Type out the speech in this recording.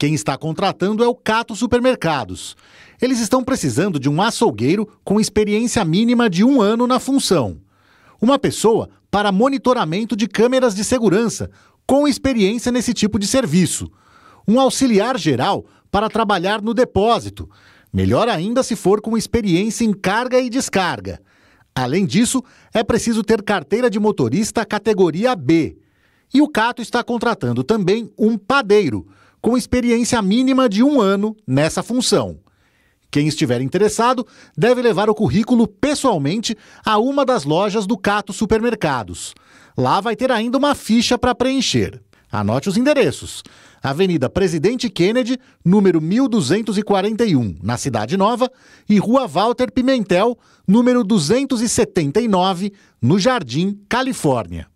Quem está contratando é o Cato Supermercados. Eles estão precisando de um açougueiro com experiência mínima de um ano na função. Uma pessoa para monitoramento de câmeras de segurança, com experiência nesse tipo de serviço. Um auxiliar geral para trabalhar no depósito. Melhor ainda se for com experiência em carga e descarga. Além disso, é preciso ter carteira de motorista categoria B. E o Cato está contratando também um padeiro com experiência mínima de um ano nessa função. Quem estiver interessado deve levar o currículo pessoalmente a uma das lojas do Cato Supermercados. Lá vai ter ainda uma ficha para preencher. Anote os endereços. Avenida Presidente Kennedy, número 1241, na Cidade Nova, e Rua Walter Pimentel, número 279, no Jardim, Califórnia.